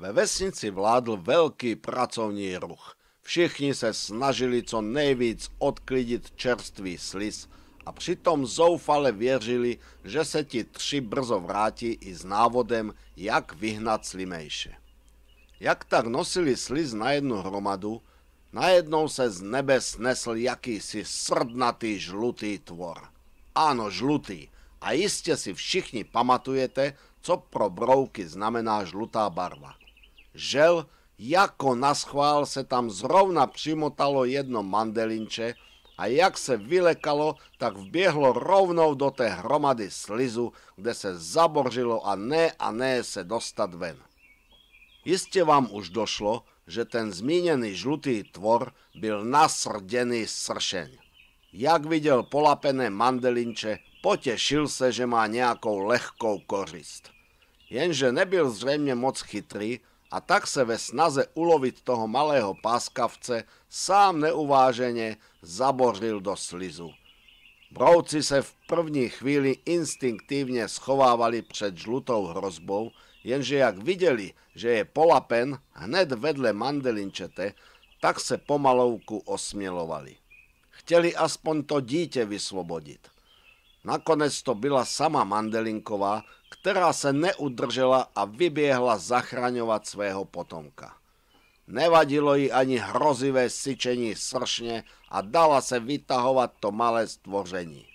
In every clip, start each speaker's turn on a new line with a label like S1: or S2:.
S1: Ve vesnici vládl velký pracovní ruch. Všichni se snažili co nejvíc odklidit čerstvý slis a přitom zoufale věřili, že se ti tři brzo vrátí i s návodem, jak vyhnat slimejše. Jak tak nosili sliz na jednu hromadu, najednou se z nebe snesl jakýsi srdnatý žlutý tvor. Áno, žlutý. A iste si všichni pamatujete, co pro brouky znamená žlutá barva žel, jako na schvál se tam zrovna přimotalo jedno mandelinče a jak se vylekalo, tak vbiehlo rovnou do té hromady slizu, kde se zaboržilo a ne a ne se dostat ven. Jistě vám už došlo, že ten zmínený žlutý tvor byl nasrdený sršeň. Jak videl polapené mandelinče, potešil se, že má nejakou lehkou korist. Jenže nebyl zřejmě moc chytrý a tak se ve snaze ulovit toho malého páskavce sám neuváženě zabořil do slizu. Brouci se v první chvíli instinktivně schovávali před žlutou hrozbou, jenže jak viděli, že je polapen hned vedle mandelinčete, tak se pomalovku osmělovali. Chtěli aspoň to dítě vysvobodit. Nakonec to byla sama Mandelinková, která se neudržela a vyběhla zachraňovat svého potomka. Nevadilo jí ani hrozivé syčení sršně a dala se vytahovat to malé stvoření.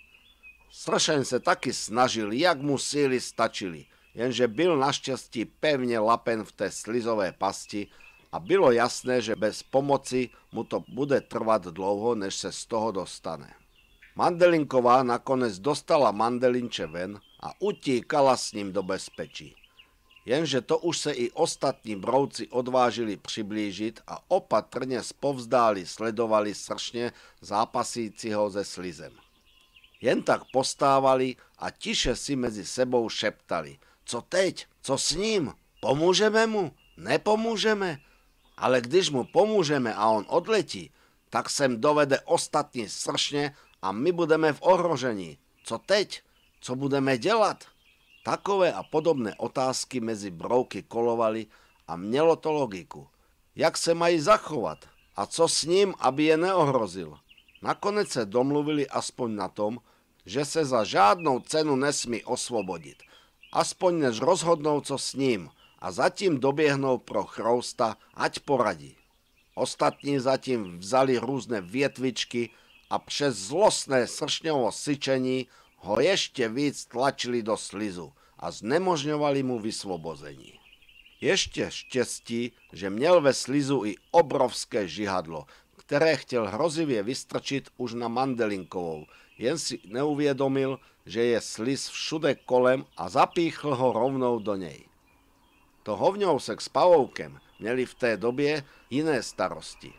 S1: Sršen se taky snažil, jak mu síly stačili, jenže byl naštěstí pevně lapen v té slizové pasti a bylo jasné, že bez pomoci mu to bude trvat dlouho, než se z toho dostane. Mandelinková nakonec dostala mandelinče ven a utíkala s ním do bezpečí. Jenže to už se i ostatní brouci odvážili přiblížit a opatrně spovzdáli sledovali sršně zápasícího ze slizem. Jen tak postávali a tiše si mezi sebou šeptali. Co teď? Co s ním? Pomůžeme mu? Nepomůžeme? Ale když mu pomůžeme a on odletí, tak sem dovede ostatní sršně a my budeme v ohrožení. Co teď? Co budeme dělat? Takové a podobné otázky mezi brouky kolovaly a mělo to logiku. Jak se mají zachovat a co s ním, aby je neohrozil? Nakonec se domluvili aspoň na tom, že se za žádnou cenu nesmí osvobodit. Aspoň než rozhodnou, co s ním a zatím dobiehnou pro Chrousta, ať poradí. Ostatní zatím vzali různé větvičky a přes zlostné sršňovo syčení ho ešte víc tlačili do slizu a znemožňovali mu vysvobození. Ešte štěstí, že měl ve slizu i obrovské žihadlo, které chtěl hrozivě vystrčit už na Mandelinkovou, jen si neuvědomil, že je sliz všude kolem a zapíchl ho rovnou do něj. To se s spavoukem měli v té době jiné starosti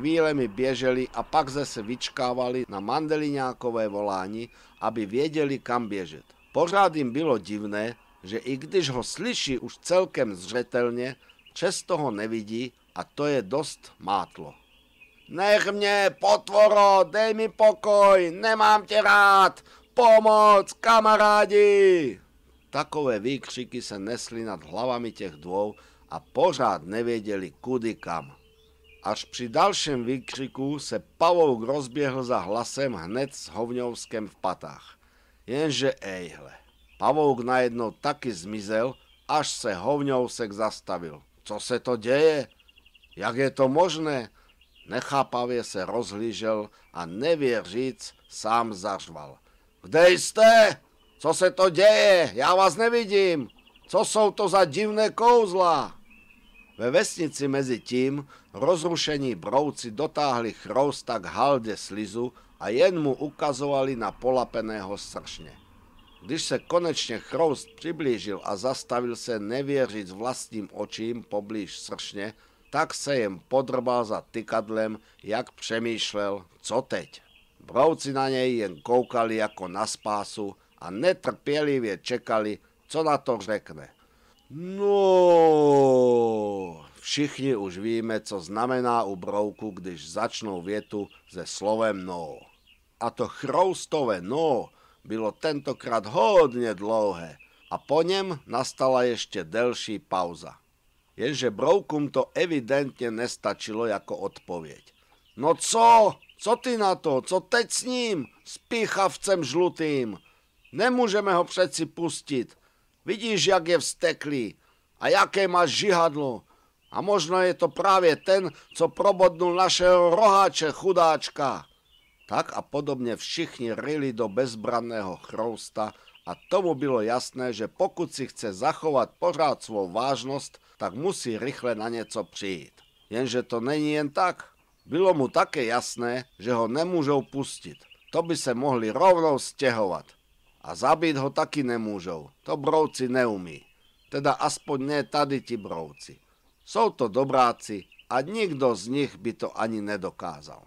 S1: mi běželi a pak zase vyčkávali na mandeliňákové volání, aby věděli, kam běžet. Pořád jim bylo divné, že i když ho slyší už celkem zřetelně, často ho nevidí a to je dost mátlo. Nech mě, potvoro, dej mi pokoj, nemám tě rád, pomoc, kamarádi! Takové výkřiky se nesli nad hlavami těch dvou a pořád nevěděli kudy kam. Až při dalším výkřiku se pavouk rozběhl za hlasem hned s hovňovskem v patách. Jenže ejhle, pavouk najednou taky zmizel, až se hovňovsek zastavil. Co se to děje? Jak je to možné? Nechápavě se rozhlížel a nevěříc sám zařval. Kde jste? Co se to děje? Já vás nevidím. Co jsou to za divné kouzla? Ve vesnici mezi tím rozrušení brouci dotáhli chrousta k halde slizu a jen mu ukazovali na polapeného sršně. Když se konečně chroust přiblížil a zastavil se nevěřit vlastním očím poblíž sršně, tak se jem podrbal za tykadlem, jak přemýšlel, co teď. Brouci na něj jen koukali jako na spásu a netrpělivě čekali, co na to řekne. No, všichni už víme, co znamená u brouku, když začnou větu se slovem no. A to chroustové no bylo tentokrát hodně dlouhé a po něm nastala ještě delší pauza. Jenže Broukum to evidentně nestačilo jako odpověď. No co? Co ty na to? Co teď s ním? S píchavcem žlutým. Nemůžeme ho přeci pustit. Vidíš, jak je vsteklý a jaké má žihadlo. A možno je to práve ten, co probodnul našeho roháče chudáčka. Tak a podobne všichni rili do bezbranného chrousta a tomu bylo jasné, že pokud si chce zachovať pořád svou vážnosť, tak musí rychle na nieco přijít. Jenže to není jen tak. Bylo mu také jasné, že ho nemôžou pustiť. To by se mohli rovnou stehovať. A zabiť ho taky nemôžou. To brovci neumí. Teda aspoň nie tady ti brovci. Sú to dobráci a nikto z nich by to ani nedokázal.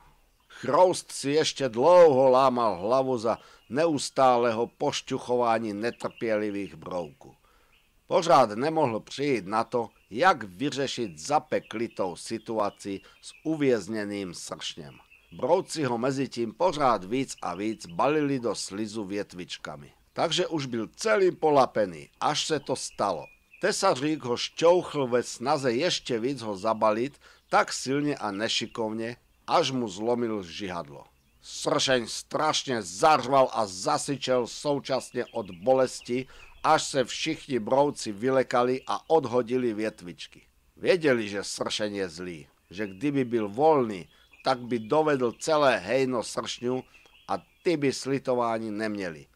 S1: Chroust si ešte dlouho lámal hlavu za neustáleho pošťuchování netrpělivých brovku. Pořád nemohl přijít na to, jak vyřešit zapeklitou situaci s uvězněným sršnem. Brovci ho mezi tím pořád víc a víc balili do slizu větvičkami. Takže už byl celý polapený, až se to stalo. Tesařík ho šťouchl ve snaze ještě víc ho zabalit, tak silne a nešikovne, až mu zlomil žihadlo. Sršeň strašne zažval a zasyčel současne od bolesti, až se všichni brovci vylekali a odhodili větvičky. Viedeli, že sršeň je zlý, že kdyby byl voľný, tak by dovedl celé hejno sršňu a ty by slitováni neměli.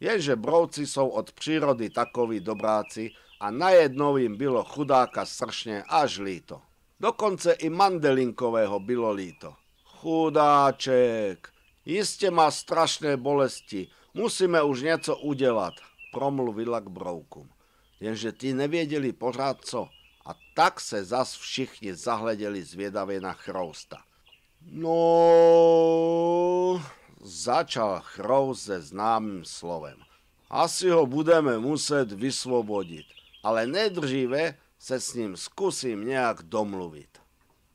S1: Jenže brovci jsou od přírody takoví dobráci a najednou jim bylo chudáka sršne až líto. Dokonce i mandelinkového bylo líto. Chudáček, iste má strašné bolesti, musíme už něco udělat, promluvila k broukům. Jenže ty nevěděli pořád co a tak se zas všichni zahleděli zvědavě na chrousta. No, začal chrov se známým slovem. Asi ho budeme muset vysvobodit, ale nedržive se s ním skúsim nejak domluvit.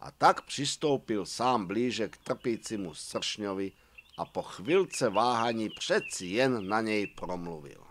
S1: A tak přistoupil sám blíže k trpícimu sršňovi a po chvilce váhaní přeci jen na něj promluvil.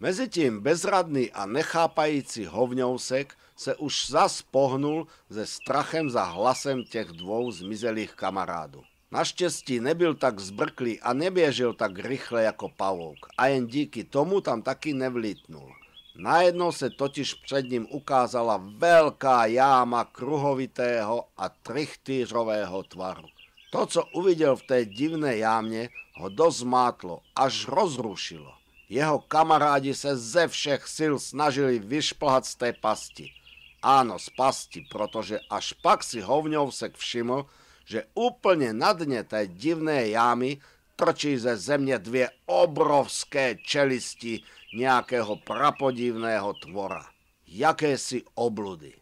S1: Mezitím bezradný a nechápající hovňousek se už zas pohnul ze strachem za hlasem těch dvou zmizelých kamarádů. Naštěstí nebyl tak zbrklý a neběžel tak rychle jako pavouk a jen díky tomu tam taky nevlítnul. Najednou se totiž před ním ukázala velká jáma kruhovitého a trichtýřového tvaru. To, co uviděl v té divné jámě, ho dozmátlo, až rozrušilo. Jeho kamarádi se ze všech sil snažili vyšplhat z té pasti – Áno, z pasti, protože až pak si hovňovsek všiml, že úplne na dne tej divné jámy trčí ze zemne dvie obrovské čelisti nejakého prapodivného tvora. Jaké si obludy.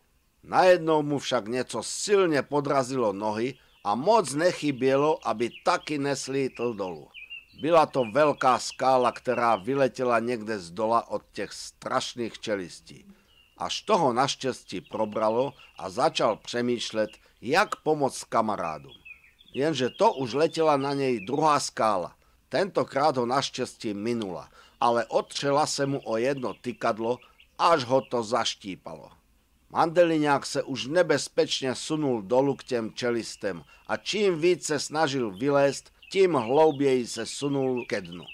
S1: Najednou mu však nieco silne podrazilo nohy a moc nechybielo, aby taky neslítl dolu. Byla to veľká skála, ktorá vyletela niekde z dola od tých strašných čelistí až toho našťastie probralo a začal přemýšľať, jak pomôcť kamarádom. Jenže to už letela na nej druhá skála. Tentokrát ho našťastie minula, ale otřela se mu o jedno tykadlo, až ho to zaštípalo. Mandeliňák se už nebezpečne sunul do tým čelistem a čím víc se snažil vylézt, tím hlouběji se sunul ke dnu.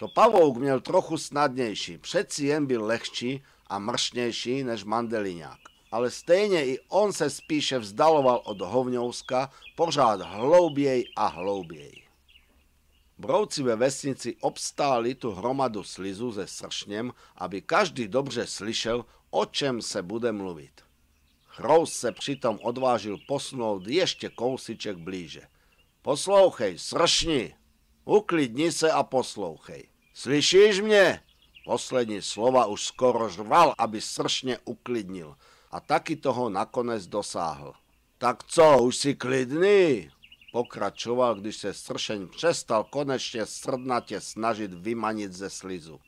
S1: To pavouk měl trochu snadnejší, přeci jen byl lehčí a mršnejší než mandeliňák. Ale stejně i on se spíše vzdaloval od Hovňovska pořád hloubiej a hloubiej. Brouci ve vesnici obstáli tu hromadu slizu ze sršnem, aby každý dobře slyšel, o čem se bude mluvit. Chrous se přitom odvážil posunout ještě kousiček blíže. Poslouchej, sršni! Uklidni se a poslouchej. Slyšíš mě? Posledné slova už skoro žval, aby sršne uklidnil. A taky toho nakonec dosáhl. Tak co, už si klidný? Pokračoval, když se sršeň přestal konečně srdnatě snažit vymanit ze slizu.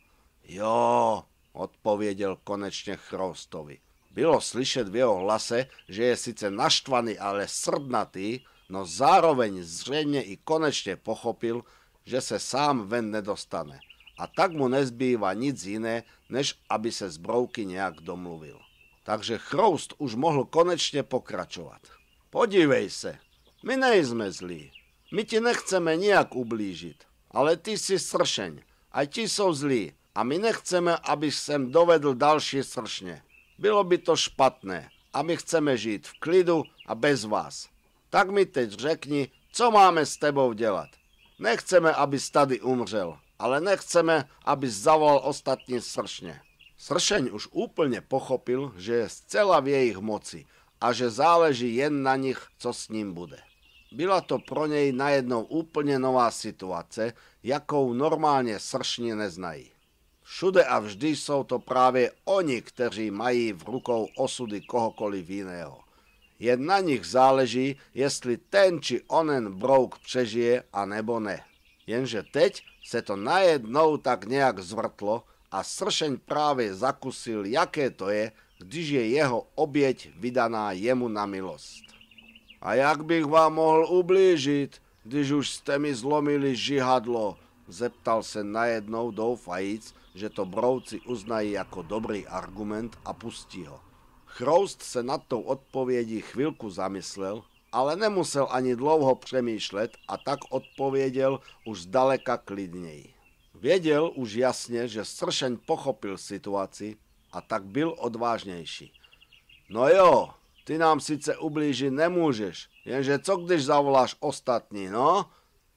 S1: Jo, odpověděl konečně Chroustovi. Bylo slyšet v jeho hlase, že je sice naštvaný, ale srdnatý, no zároveň zřejmě i konečně pochopil, že se sám ven nedostane a tak mu nezbýva nic iné, než aby se z Brouky nejak domluvil. Takže chroust už mohl konečně pokračovat. Podívej se, my nejsme zlí. My ti nechceme nijak ublížit, ale ty si sršeň a ti sú zlí a my nechceme, aby sem dovedl další sršne. Bylo by to špatné a my chceme žít v klidu a bez vás. Tak mi teď řekni, co máme s tebou dělat. Nechceme, aby stady umřel ale nechceme, aby zavolal ostatní sršne. Sršeň už úplne pochopil, že je zcela v jejich moci a že záleží jen na nich, co s ním bude. Byla to pro nej najednou úplne nová situace, jakou normálne sršni neznají. Všude a vždy sú to práve oni, kteří mají v rukou osudy kohokoliv iného. Je na nich záleží, jestli ten či onen brouk přežije a nebo ne. Jenže teď se to najednou tak nejak zvrtlo a Sršeň práve zakusil, jaké to je, když je jeho obieť vydaná jemu na milosť. A jak bych vám mohl ublížiť, když už ste mi zlomili žihadlo, zeptal se najednou doufajíc, že to brouci uznají ako dobrý argument a pustí ho. Chroust se nad tou odpovědí chvíľku zamyslel ale nemusel ani dlouho přemýšlet a tak odpověděl už zdaleka klidněji. Věděl už jasně, že Sršeň pochopil situaci a tak byl odvážnější. No jo, ty nám sice ublížit nemůžeš, jenže co když zavoláš ostatní, no?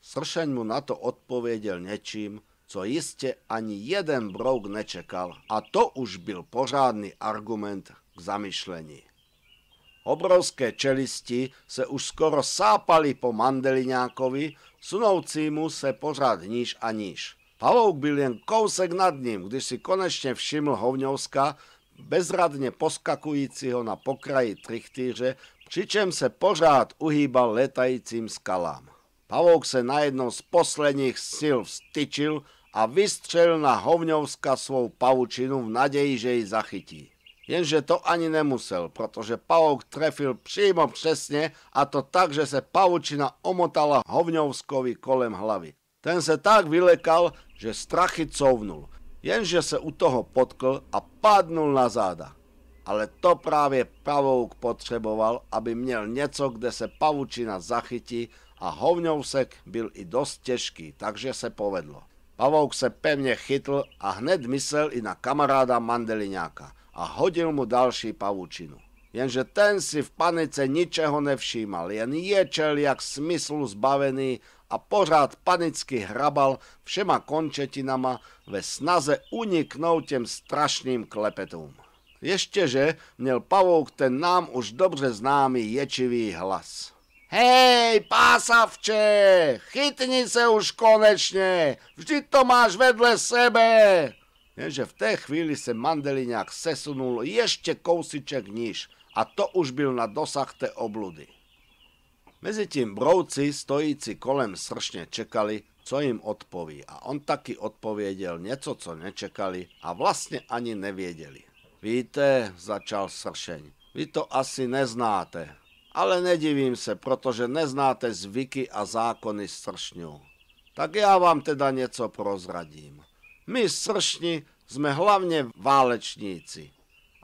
S1: Sršeň mu na to odpověděl něčím, co jistě ani jeden brouk nečekal a to už byl pořádný argument k zamyšlení. Obrovské čelisti se už skoro sápali po mandeliňákovi, sunoucí mu se pořád níž a níž. Pavouk byl jen kousek nad ním, když si konečně všiml Hovňovska, bezradne poskakujícího na pokraji trichtýře, přičem se pořád uhýbal letajícím skalám. Pavouk se na jedno z posledních sil vstyčil a vystřelil na Hovňovska svou pavučinu v naději, že ji zachytí. Jenže to ani nemusel, protože pavouk trefil přímo přesně a to tak, že se pavučina omotala hovňovskovi kolem hlavy. Ten se tak vylekal, že strachy couvnul. Jenže se u toho potkl a padnul na záda. Ale to právě pavouk potřeboval, aby měl něco, kde se pavučina zachytí a hovňousek byl i dost těžký, takže se povedlo. Pavouk se pevně chytl a hned myslel i na kamaráda Mandeliňáka a hodil mu další pavučinu. Jenže ten si v panice ničeho nevšímal, jen ječel jak smyslu zbavený a pořád panicky hrabal všema končetinama ve snaze uniknout těm strašným klepetům. Ještěže měl pavouk ten nám už dobře známý ječivý hlas. Hej, pásavče, chytni se už konečně, vždy to máš vedle sebe že v tej chvíli se Mandeliňák sesunul ešte kousiček níž a to už byl na dosah té obludy. Mezitím brouci, stojíci kolem sršne čekali, co im odpoví a on taky odpověděl něco, co nečekali a vlastně ani nevěděli. Víte, začal sršeň, vy to asi neznáte, ale nedivím se, protože neznáte zvyky a zákony sršňu. Tak já vám teda něco prozradím. My sršni sme hlavne válečníci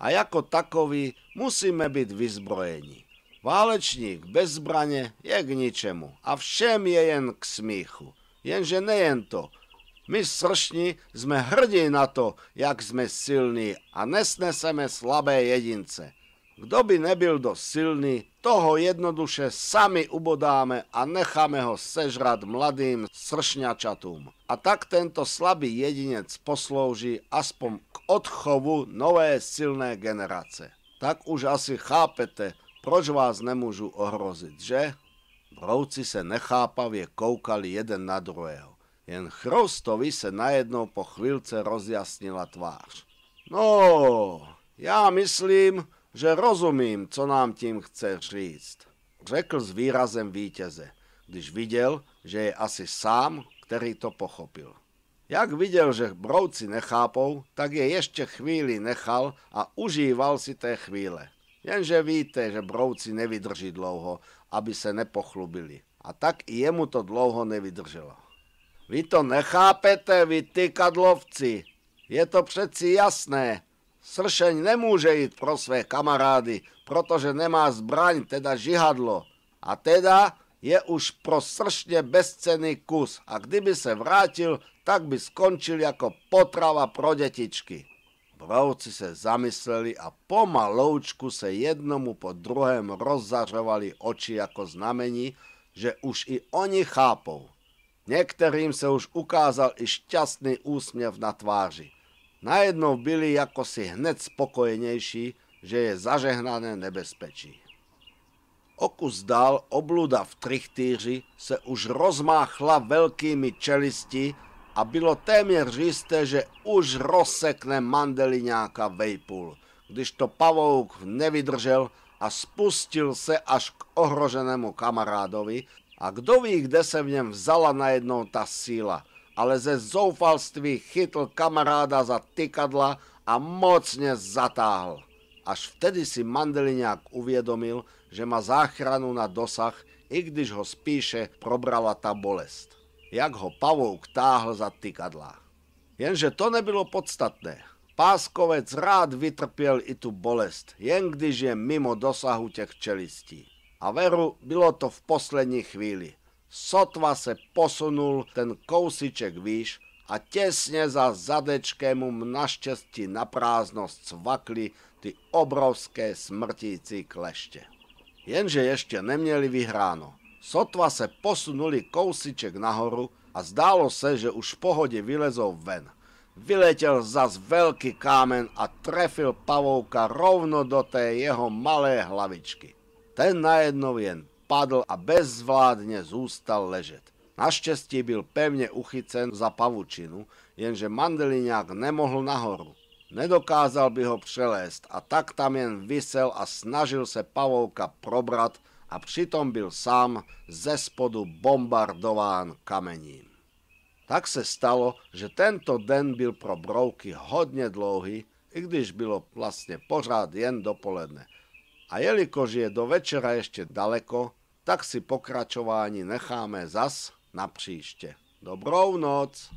S1: a ako takoví musíme byť vyzbrojení. Válečník bez zbrane je k ničemu a všem je jen k smíchu. Jenže nejen to. My sršni sme hrdí na to, jak sme silní a nesneseme slabé jedince. Kto by nebyl dosť silný, toho jednoduše sami ubodáme a necháme ho sežrať mladým sršňačatům. A tak tento slabý jedinec poslouží aspoň k odchovu nové silné generace. Tak už asi chápete, proč vás nemôžu ohroziť, že? Brouci se nechápavie koukali jeden na druhého. Jen Chrostovi se najednou po chvíľce rozjasnila tvář. No, ja myslím, že rozumím, co nám tím chceš říct, řekl s výrazem vítěze, když viděl, že je asi sám, který to pochopil. Jak videl, že brouci nechápou, tak je ještě chvíli nechal a užíval si té chvíle. Jenže víte, že brouci nevydrží dlouho, aby se nepochlubili. A tak i jemu to dlouho nevydrželo. Vy to nechápete, vy tykadlovci. Je to přeci jasné, Sršeň nemôže ísť pro své kamarády, protože nemá zbraň, teda žihadlo. A teda je už pro sršne bezcenný kus a kdyby sa vrátil, tak by skončil ako potrava pro detičky. Brovci sa zamysleli a pomaloučku sa jednomu po druhém rozzařovali oči ako znamení, že už i oni chápou. Niektorým sa už ukázal i šťastný úsmiev na tváři. Najednou byli ako si hned spokojnejší, že je zažehnané nebezpečí. Okus dál oblúda v trichtýři se už rozmáchla veľkými čelisti a bylo téměř žisté, že už rozsekne mandeliňáka vejpul, když to pavouk nevydržel a spustil se až k ohroženému kamarádovi a kdo ví, kde se v ňem vzala najednou ta síla – ale ze zoufalství chytl kamaráda za tykadla a mocne zatáhl. Až vtedy si mandeliňák uvědomil, že má záchranu na dosah, i když ho spíše probrala ta bolest. Jak ho pavouk táhl za tykadla. Jenže to nebylo podstatné. Páskovec rád vytrpiel i tu bolest, jen když je mimo dosahu těch čelistí. A veru, bylo to v poslední chvíli. Sotva se posunul ten kousiček výš a tesne za zadečkem mu našťastí na prázdnosť cvakli ty obrovské smrtící klešte. Jenže ešte nemieli vyhráno. Sotva se posunuli kousiček nahoru a zdálo se, že už v pohode vylezol ven. Vyletel zas veľký kámen a trefil pavouka rovno do tej jeho malé hlavičky. Ten najednou jen padl a bezvládne zústal ležet. Naštěstí byl pevně uchycen za pavučinu, jenže mandeliňák nemohl nahoru. Nedokázal by ho přelézt a tak tam jen vysel a snažil se pavouka probrat a přitom byl sám ze spodu bombardován kamením. Tak se stalo, že tento den byl pro brouky hodně dlouhý, i když bylo vlastne pořád jen dopoledne. A jelikož je do večera ešte daleko, tak si pokračování necháme zas na příště. Dobrou noc!